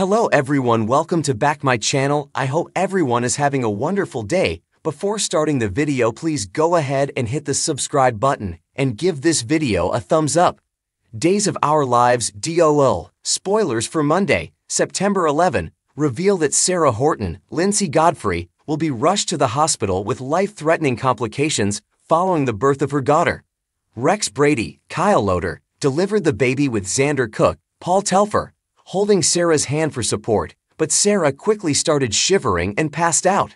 Hello everyone welcome to back my channel, I hope everyone is having a wonderful day. Before starting the video please go ahead and hit the subscribe button and give this video a thumbs up. Days of Our Lives DOL Spoilers for Monday, September 11 reveal that Sarah Horton, Lindsay Godfrey, will be rushed to the hospital with life-threatening complications following the birth of her daughter. Rex Brady, Kyle Loader, delivered the baby with Xander Cook, Paul Telfer, holding Sarah's hand for support, but Sarah quickly started shivering and passed out.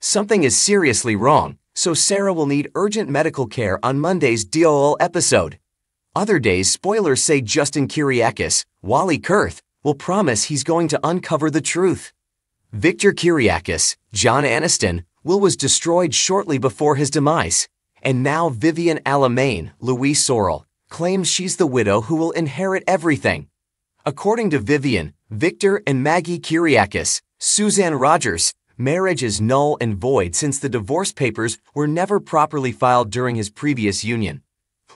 Something is seriously wrong, so Sarah will need urgent medical care on Monday's DOL episode. Other days, spoilers say Justin Kiriakis, Wally Kurth, will promise he's going to uncover the truth. Victor Kiriakis, John Aniston, Will was destroyed shortly before his demise. And now Vivian Alamein, Louise Sorrell, claims she's the widow who will inherit everything. According to Vivian, Victor, and Maggie Kiriakis, Suzanne Rogers, marriage is null and void since the divorce papers were never properly filed during his previous union.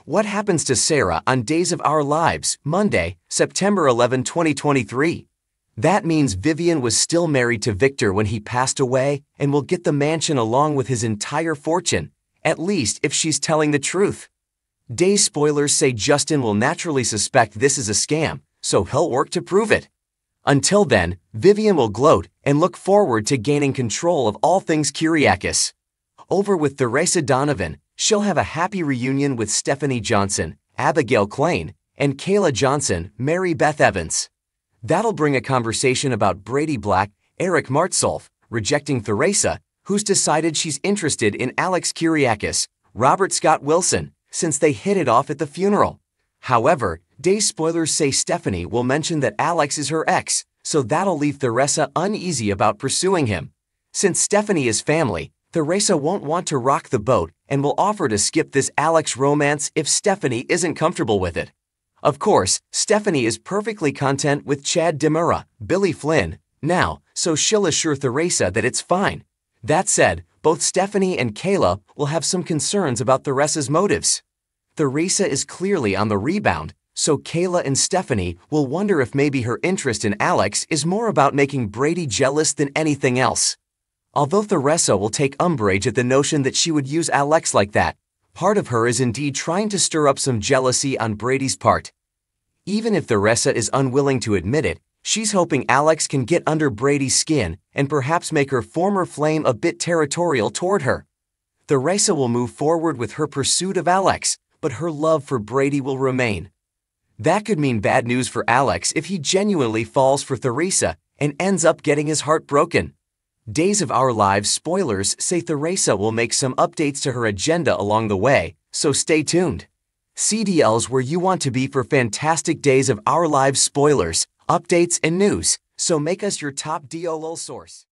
What happens to Sarah on Days of Our Lives, Monday, September 11, 2023? That means Vivian was still married to Victor when he passed away and will get the mansion along with his entire fortune, at least if she's telling the truth. Day spoilers say Justin will naturally suspect this is a scam, so he'll work to prove it. Until then, Vivian will gloat and look forward to gaining control of all things Kyriakis. Over with Theresa Donovan, she'll have a happy reunion with Stephanie Johnson, Abigail Klein, and Kayla Johnson, Mary Beth Evans. That'll bring a conversation about Brady Black, Eric Martzolf, rejecting Theresa, who's decided she's interested in Alex Kyriakis, Robert Scott Wilson, since they hit it off at the funeral. However, Day spoilers say Stephanie will mention that Alex is her ex, so that'll leave Theresa uneasy about pursuing him. Since Stephanie is family, Theresa won't want to rock the boat and will offer to skip this Alex romance if Stephanie isn't comfortable with it. Of course, Stephanie is perfectly content with Chad Demura, Billy Flynn, now, so she'll assure Theresa that it's fine. That said, both Stephanie and Kayla will have some concerns about Theresa's motives. Theresa is clearly on the rebound, so Kayla and Stephanie will wonder if maybe her interest in Alex is more about making Brady jealous than anything else. Although Theresa will take umbrage at the notion that she would use Alex like that, part of her is indeed trying to stir up some jealousy on Brady's part. Even if Theresa is unwilling to admit it, she's hoping Alex can get under Brady's skin and perhaps make her former flame a bit territorial toward her. Theresa will move forward with her pursuit of Alex, but her love for Brady will remain. That could mean bad news for Alex if he genuinely falls for Theresa and ends up getting his heart broken. Days of Our Lives spoilers say Theresa will make some updates to her agenda along the way, so stay tuned. CDL's where you want to be for fantastic Days of Our Lives spoilers, updates, and news, so make us your top DOL source.